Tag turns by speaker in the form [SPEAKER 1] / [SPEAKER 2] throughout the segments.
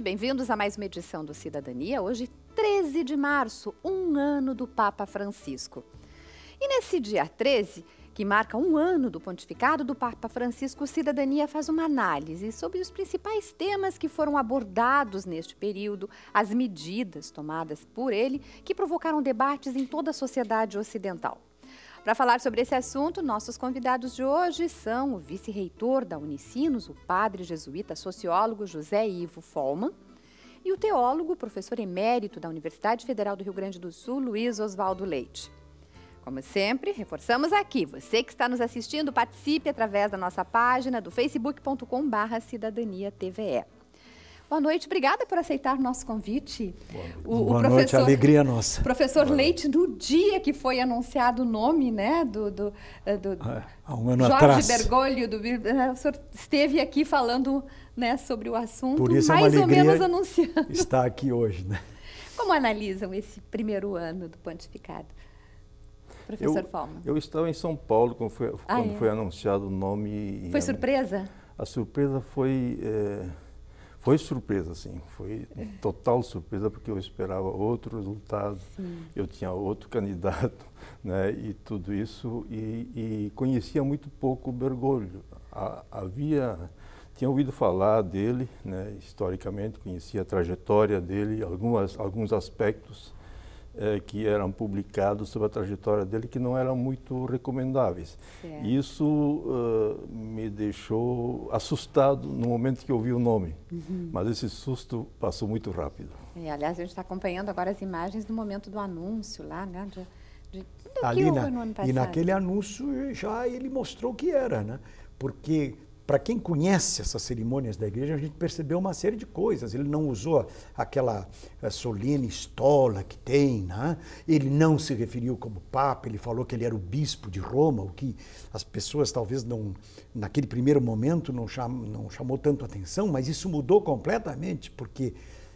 [SPEAKER 1] E bem-vindos a mais uma edição do Cidadania, hoje 13 de março, um ano do Papa Francisco. E nesse dia 13, que marca um ano do pontificado do Papa Francisco, Cidadania faz uma análise sobre os principais temas que foram abordados neste período, as medidas tomadas por ele que provocaram debates em toda a sociedade ocidental. Para falar sobre esse assunto, nossos convidados de hoje são o vice-reitor da Unicinos, o padre jesuíta sociólogo José Ivo Folman, e o teólogo, professor emérito da Universidade Federal do Rio Grande do Sul, Luiz Oswaldo Leite. Como sempre, reforçamos aqui, você que está nos assistindo, participe através da nossa página do facebook.com/barra cidadania TVE. Boa noite, obrigada por aceitar nosso convite. Boa, o, o noite, alegria nossa. Professor boa. Leite, no dia que foi anunciado o nome né, do, do, eh, do ah,
[SPEAKER 2] Há um ano Jorge atrás.
[SPEAKER 1] Bergoglio, do, eh, o senhor esteve aqui falando né, sobre o assunto, por isso mais é uma ou menos anunciando. Está
[SPEAKER 3] aqui hoje. Né?
[SPEAKER 1] Como analisam esse primeiro ano do pontificado? Professor eu, Palma. Eu
[SPEAKER 3] estava em São Paulo quando foi, ah, quando é? foi anunciado o nome. Foi
[SPEAKER 1] surpresa?
[SPEAKER 3] A, a surpresa foi... É, foi surpresa, sim. Foi total surpresa, porque eu esperava outro resultado, sim. eu tinha outro candidato, né? E tudo isso. E, e conhecia muito pouco o Bergoglio. A, havia. Tinha ouvido falar dele, né, historicamente, conhecia a trajetória dele, algumas, alguns aspectos eh, que eram publicados sobre a trajetória dele que não eram muito recomendáveis. Certo. Isso uh, me deixou assustado no momento que eu vi o nome, uhum. mas esse susto passou muito rápido.
[SPEAKER 1] E, é, aliás, a gente está acompanhando agora as imagens do momento do anúncio lá, né? De, de, Ali na, no ano passado. E naquele
[SPEAKER 3] anúncio eh, já ele
[SPEAKER 2] mostrou que era, né? Porque para quem conhece essas cerimônias da igreja, a gente percebeu uma série de coisas. Ele não usou aquela eh, solene estola que tem, né? ele não se referiu como papa, ele falou que ele era o bispo de Roma, o que as pessoas talvez não, naquele primeiro momento, não, cham, não chamou tanto atenção, mas isso mudou completamente, porque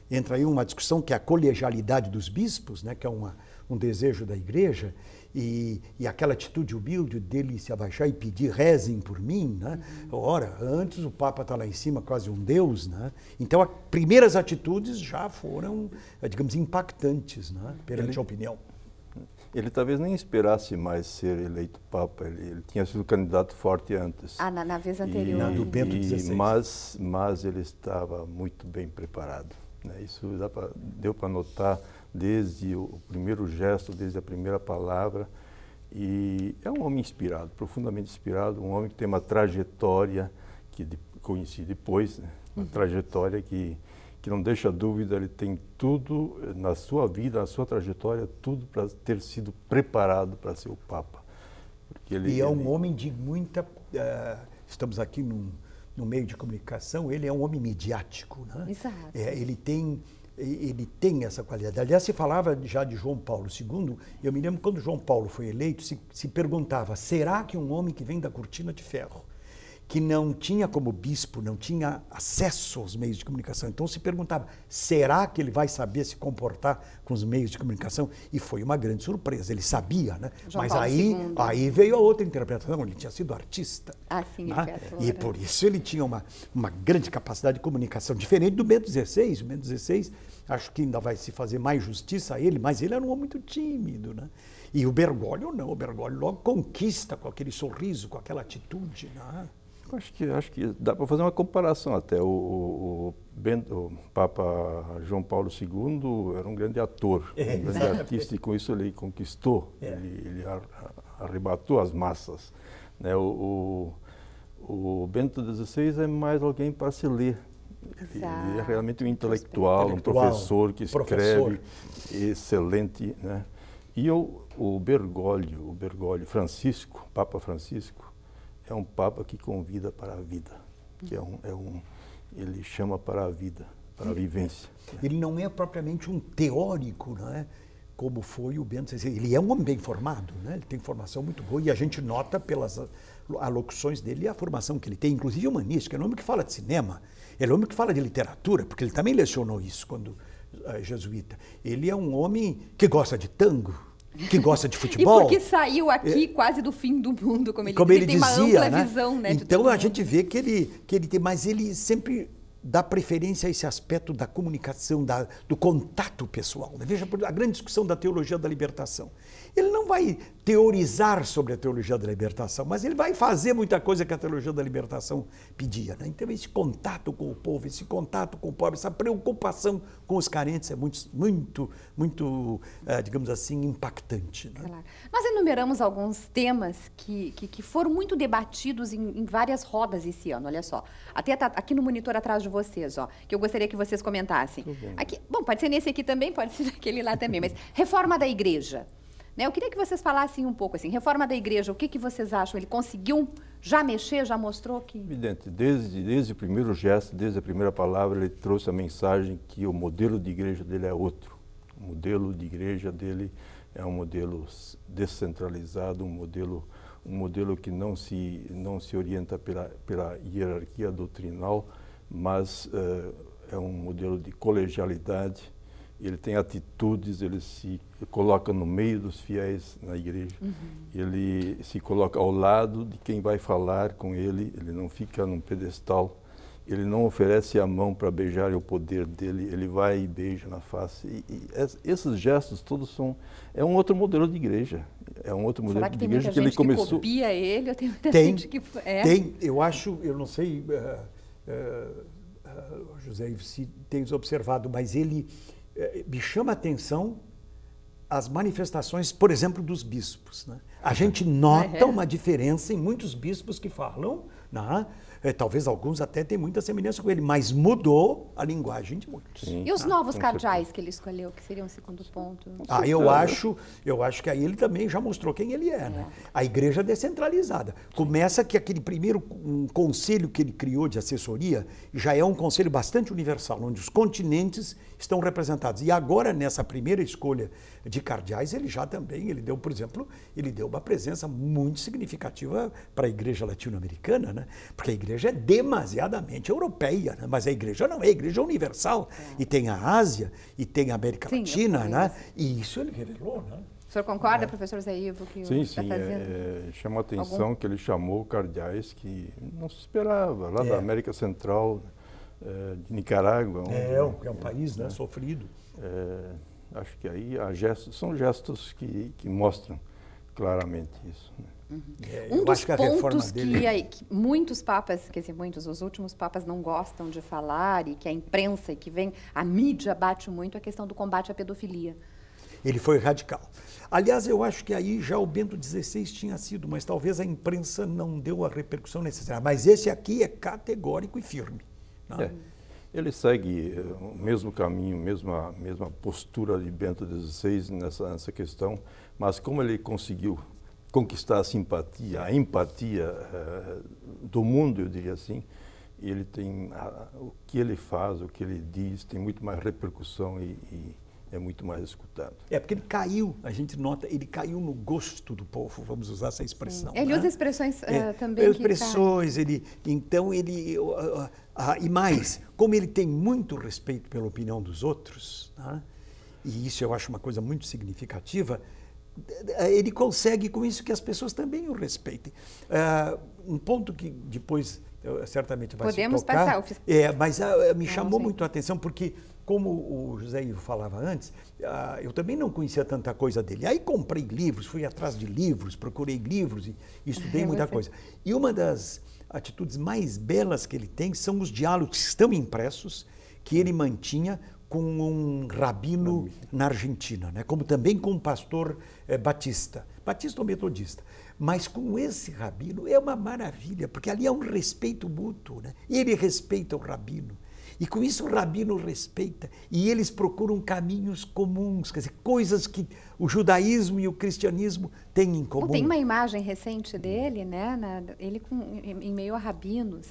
[SPEAKER 2] entra aí uma discussão que é a colegialidade dos bispos, né? que é uma, um desejo da igreja, e, e aquela atitude humilde dele se abaixar e pedir rezem por mim, né? Uhum. Ora, antes o Papa está lá em cima, quase um Deus, né? Então, as primeiras atitudes já foram, digamos, impactantes, né? Perante ele, a opinião.
[SPEAKER 3] Ele talvez nem esperasse mais ser eleito Papa, ele, ele tinha sido candidato forte antes. Ah, na, na vez anterior. E, na, do Bento XVI. Mas, mas ele estava muito bem preparado. Né? Isso pra, deu para notar desde o primeiro gesto, desde a primeira palavra. E é um homem inspirado, profundamente inspirado, um homem que tem uma trajetória que de, conheci depois, né? uma uhum. trajetória que, que não deixa dúvida, ele tem tudo eh, na sua vida, na sua trajetória, tudo para ter sido preparado para ser o Papa. Porque ele, e é um ele...
[SPEAKER 2] homem de muita. Uh, estamos aqui num, no meio de comunicação, ele é um homem midiático.
[SPEAKER 1] Né? Exato. É,
[SPEAKER 2] ele tem ele tem essa qualidade. Aliás, se falava já de João Paulo II, eu me lembro quando João Paulo foi eleito, se, se perguntava: será que um homem que vem da cortina de ferro que não tinha como bispo, não tinha acesso aos meios de comunicação. Então se perguntava: será que ele vai saber se comportar com os meios de comunicação? E foi uma grande surpresa. Ele sabia, né? João Mas aí, aí veio a outra interpretação. Ele tinha sido artista.
[SPEAKER 1] Ah, sim, né? E né? por
[SPEAKER 2] isso ele tinha uma, uma grande capacidade de comunicação, diferente do Bento XVI. O Bento XVI, acho que ainda vai se fazer mais justiça a ele, mas ele era um homem muito tímido, né? E o Bergoglio não, o Bergoglio logo conquista com aquele sorriso, com aquela atitude. Né?
[SPEAKER 3] Acho que, acho que dá para fazer uma comparação até. O, o, o, Papa João Paulo II era um grande ator, um grande é. artista, e com isso ele conquistou, é. ele, ele arrebatou as massas. Né? O, o, Bento XVI é mais alguém para se ler. Ele, ele é realmente um intelectual, um professor que escreve, professor. excelente. Né? E o, o Bergoglio, o Bergoglio, Francisco, Papa Francisco, é um Papa que convida para a vida, que é um, é um ele chama para a vida, para a vivência.
[SPEAKER 2] Ele não é propriamente um teórico, não é? Como foi o Bento XVI. Ele é um homem bem formado, né? ele tem formação muito boa e a gente nota pelas alocuções dele a formação que ele tem, inclusive humanística. Ele é um homem que fala de cinema, ele é um homem que fala de literatura, porque ele também lecionou isso quando uh, jesuíta. Ele é um homem que gosta de tango, que gosta de futebol. e porque
[SPEAKER 1] saiu aqui é. quase do fim do mundo, como ele, como ele, ele tem dizia, uma ampla né? visão, né?
[SPEAKER 2] Então a gente vê que ele, que ele tem, mas ele sempre dá preferência a esse aspecto da comunicação, da, do contato pessoal. Né? Veja a grande discussão da teologia da libertação. Ele não vai teorizar sobre a teologia da libertação, mas ele vai fazer muita coisa que a teologia da libertação pedia. Né? Então, esse contato com o povo, esse contato com o pobre, essa preocupação com os carentes é muito, muito, muito é, digamos assim, impactante. Né?
[SPEAKER 1] Claro. Nós enumeramos alguns temas que, que, que foram muito debatidos em, em, várias rodas esse ano, olha só. Até tá aqui no monitor atrás de vocês, ó, que eu gostaria que vocês comentassem. Bom. Aqui, bom, pode ser nesse aqui também, pode ser naquele lá também, mas reforma da igreja. Né? Eu queria que vocês falassem um pouco assim, reforma da igreja, o que, que vocês acham? Ele conseguiu já mexer, já mostrou que.
[SPEAKER 3] Evidente, desde, desde o primeiro gesto, desde a primeira palavra, ele trouxe a mensagem que o modelo de igreja dele é outro. O modelo de igreja dele é um modelo descentralizado, um modelo, um modelo que não se, não se orienta pela, pela hierarquia doutrinal, mas uh, é um modelo de colegialidade, ele tem atitudes, ele se coloca no meio dos fiéis na igreja, uhum. ele se coloca ao lado de quem vai falar com ele, ele não fica num pedestal, ele não oferece a mão para beijar o poder dele, ele vai e beija na face. E, e esses gestos todos são é um outro modelo de igreja, é um outro modelo de igreja que ele que começou. Que copia
[SPEAKER 1] ele, Eu tem tem, gente que é. Tem,
[SPEAKER 2] eu acho, eu não sei, uh, uh, José, se tens observado, mas ele eh, me chama a atenção as manifestações, por exemplo, dos bispos. Né? A uhum. gente nota uhum. uma diferença em muitos bispos que falam, né? Eh, talvez alguns até têm muita semelhança com ele, mas mudou a linguagem de muitos. Sim. E os ah, novos cardeais
[SPEAKER 1] que ele escolheu, que seriam um o segundo ponto? Ah, eu acho,
[SPEAKER 2] eu acho que aí ele também já mostrou quem ele é. Né? é. Né? A igreja descentralizada. Começa que aquele primeiro um conselho que ele criou de assessoria já é um conselho bastante universal, onde os continentes estão representados. E agora, nessa primeira escolha de cardeais, ele já também, ele deu, por exemplo, ele deu uma presença muito significativa para a igreja latino-americana, né? porque a igreja é demasiadamente europeia, né? mas a igreja não é, a igreja é universal. É. E tem a Ásia, e tem a América Sim, Latina, né? e isso ele revelou.
[SPEAKER 1] Né? O senhor concorda, é. professor Zé Ivo, que sim, tá sim, é,
[SPEAKER 3] é, chama a atenção Algum? que ele chamou cardeais que não se esperava, lá é. da América Central, eh, de Nicarágua. é, é, é um país né, né? sofrido. Eh, acho que aí gestos, são gestos que, que mostram claramente isso. Né? Uhum. É, um dos que pontos dele...
[SPEAKER 1] que, que, muitos papas, quer dizer, muitos, os últimos papas não gostam de falar e que a imprensa e que vem, a mídia bate muito é a questão do combate à pedofilia.
[SPEAKER 2] Ele foi radical. Aliás, eu acho que aí já o Bento XVI tinha sido, mas talvez a imprensa não deu a repercussão necessária. Mas esse aqui é categórico e firme.
[SPEAKER 3] É. Ele segue eh, o mesmo caminho, mesma mesma postura de Bento XVI nessa, nessa questão, mas como ele conseguiu conquistar a simpatia, a empatia eh, do mundo, eu diria assim, ele tem o que ele faz, o que ele diz tem muito mais repercussão e, e é muito mais escutado.
[SPEAKER 2] É, porque ele caiu, a gente nota, ele caiu no gosto do povo, vamos usar essa expressão. Ele né? usa
[SPEAKER 1] expressões é, uh, também. É expressões,
[SPEAKER 2] ele. Então, ele. Uh, uh, e mais, como ele tem muito respeito pela opinião dos outros, né? e isso eu acho uma coisa muito significativa, é, ele consegue com isso que as pessoas também o respeitem. Ah, um ponto que depois certamente vai Podemos se tocar. Podemos passar. É, mas me chamou muito a atenção porque como o José Ivo falava antes, ah, eu também não conhecia tanta coisa dele. Aí comprei livros, fui atrás de livros, procurei livros e estudei muita coisa. E uma das atitudes mais belas que ele tem são os diálogos que estão impressos, que ele mantinha com um rabino na Argentina, né? como também com um pastor eh, batista, batista ou metodista. Mas com esse rabino é uma maravilha, porque ali é um respeito mútuo. Né? Ele respeita o rabino, e com isso o rabino respeita e eles procuram caminhos comuns, quer dizer, coisas que o judaísmo e o cristianismo têm em comum. Bom, tem uma
[SPEAKER 1] imagem recente dele, né? Na, ele com, em meio a rabinos.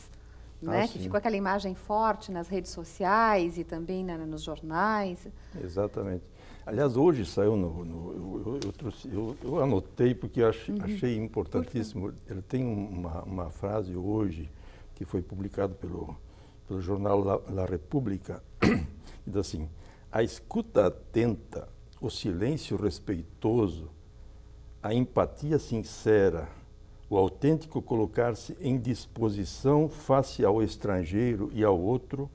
[SPEAKER 3] Ah, né? Ah, que ficou aquela
[SPEAKER 1] imagem forte nas redes sociais e também na, nos jornais.
[SPEAKER 3] Exatamente. Aliás, hoje saiu no. no eu, eu, trouxe, eu, eu, anotei porque achei, uhum. achei importantíssimo. Ele tem uma, uma, frase hoje que foi publicado pelo pelo jornal La, La República, diz assim: a escuta atenta, o silêncio respeitoso, a empatia sincera, o autêntico colocar-se em disposição face ao estrangeiro e ao outro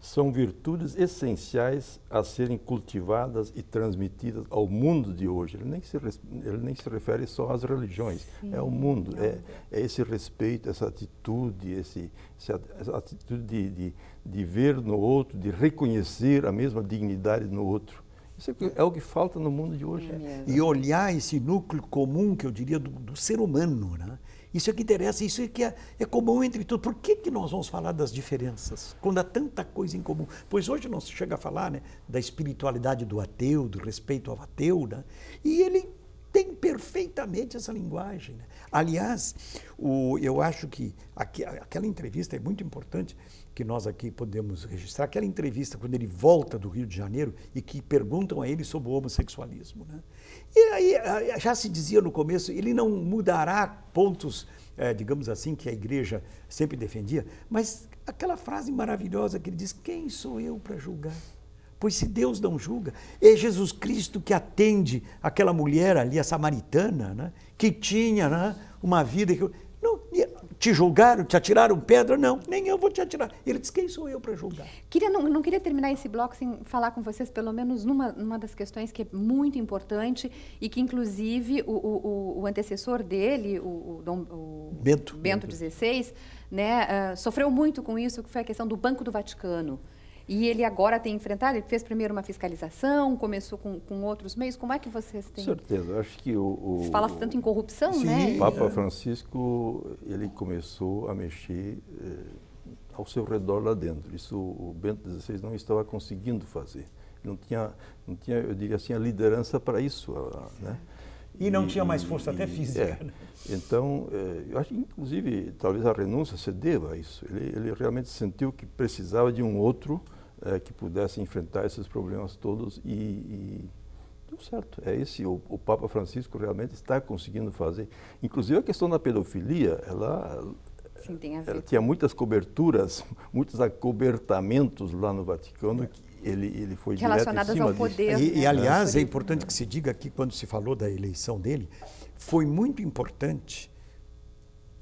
[SPEAKER 3] são virtudes essenciais a serem cultivadas e transmitidas ao mundo de hoje. Ele nem se, ele nem se refere só às religiões, Sim. é o mundo, é, é, é esse respeito, essa atitude, esse, essa atitude de, de, de, ver no outro, de reconhecer a mesma dignidade no outro. Isso é, é o que falta no mundo de hoje. É. E
[SPEAKER 2] olhar esse núcleo comum, que eu diria, do, do ser humano, né? Isso é que interessa, isso é que é, é comum entre todos. Por que, que nós vamos falar das diferenças quando há tanta coisa em comum? Pois hoje não se chega a falar né, da espiritualidade do ateu, do respeito ao ateu, né? e ele perfeitamente essa linguagem. Né? Aliás, o, eu acho que aqui, aquela entrevista é muito importante que nós aqui podemos registrar. Aquela entrevista quando ele volta do Rio de Janeiro e que perguntam a ele sobre o homossexualismo. Né? E aí eh, já se dizia no começo, ele não mudará pontos, é, digamos assim, que a igreja sempre defendia, mas aquela frase maravilhosa que ele diz: Quem sou eu para julgar? Pois se Deus não julga, é Jesus Cristo que atende aquela mulher ali, a samaritana, né? que tinha né? uma vida que. Não, te julgaram, te atiraram pedra? Não, nem eu vou te atirar.
[SPEAKER 1] Ele diz: quem sou eu para julgar? Queria, não, não, queria terminar esse bloco sem falar com vocês, pelo menos numa, numa das questões que é muito importante e que, inclusive, o, o, o antecessor dele, o, o, Dom, o Bento. Bento XVI, né, uh, sofreu muito com isso, que foi a questão do Banco do Vaticano. E ele agora tem enfrentado, ele fez primeiro uma fiscalização, começou com, com outros meios. Como é que vocês têm?
[SPEAKER 3] certeza, acho que o... o Fala-se tanto em
[SPEAKER 1] corrupção, sim, né? O Papa
[SPEAKER 3] Francisco, ele começou a mexer eh, ao seu redor lá dentro. Isso o Bento XVI não estava conseguindo fazer. Não tinha, não tinha eu diria assim, a liderança para isso, né? E não e, tinha mais força e, até física. É. Né? Então, eh, eu acho que, inclusive, talvez a renúncia se deva a isso. Ele, ele realmente sentiu que precisava de um outro é, que pudesse enfrentar esses problemas todos e, e deu certo. É esse o, o, Papa Francisco realmente está conseguindo fazer. Inclusive a questão da pedofilia, ela, Sim, ela tinha muitas coberturas, muitos acobertamentos lá no Vaticano é. que ele, ele foi relacionadas ao poder. Disso. E, e né? aliás é importante que se diga
[SPEAKER 2] que quando se falou da eleição dele, foi muito importante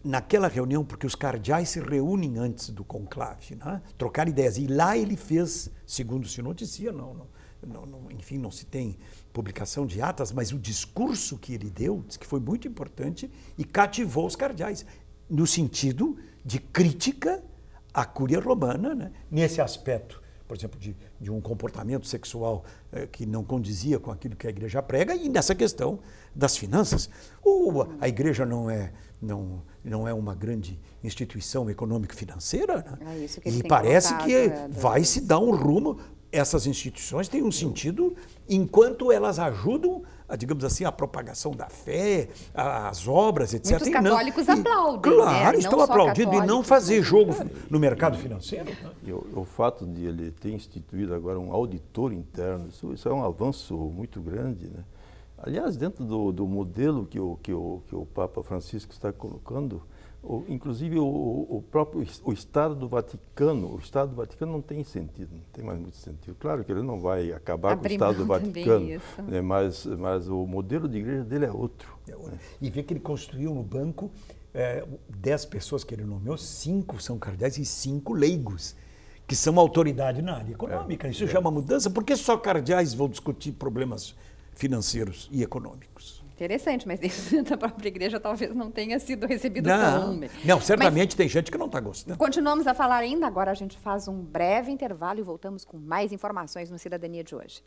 [SPEAKER 2] naquela reunião, porque os cardeais se reúnem antes do conclave, né? trocar ideias. E lá ele fez, segundo se noticia, não, não, não, não, enfim, não se tem publicação de atas, mas o discurso que ele deu, diz que foi muito importante e cativou os cardeais, no sentido de crítica à Cúria Romana, né? nesse aspecto por exemplo, de, de um comportamento sexual eh, que não condizia com aquilo que a igreja prega, e nessa questão das finanças. a igreja não é, não, não é uma grande instituição econômico-financeira, né? é e parece que né, vai se dar um rumo. Essas instituições têm um sentido enquanto elas ajudam a, digamos assim, a propagação da fé, a, as obras, etc. Muitos e católicos
[SPEAKER 1] né? não, aplaudem. E, claro, né? estão aplaudindo e não
[SPEAKER 2] fazer jogo é. no mercado financeiro.
[SPEAKER 1] Né?
[SPEAKER 3] E o, o, fato de ele ter instituído agora um auditor interno, isso, isso é um avanço muito grande, né? Aliás, dentro do, do modelo que o, que, o, que o Papa Francisco está colocando, o, inclusive o, o, próprio o Estado do Vaticano, o Estado do Vaticano não tem sentido, não tem mais muito sentido. Claro que ele não vai acabar Abrir com o Estado do Vaticano, né, mas, mas o modelo de igreja dele é outro. Né.
[SPEAKER 2] E vê que ele construiu no banco é, dez pessoas que ele nomeou, cinco são cardeais e cinco leigos que são autoridade na área econômica. É, Isso é. já é uma mudança. porque só cardeais vão discutir problemas financeiros e econômicos?
[SPEAKER 1] Interessante, mas dentro da própria igreja talvez não tenha sido recebido não, tão bem. Não, certamente
[SPEAKER 2] mas, tem gente que não está gostando.
[SPEAKER 1] Continuamos a falar ainda, agora a gente faz um breve intervalo e voltamos com mais informações no Cidadania de hoje.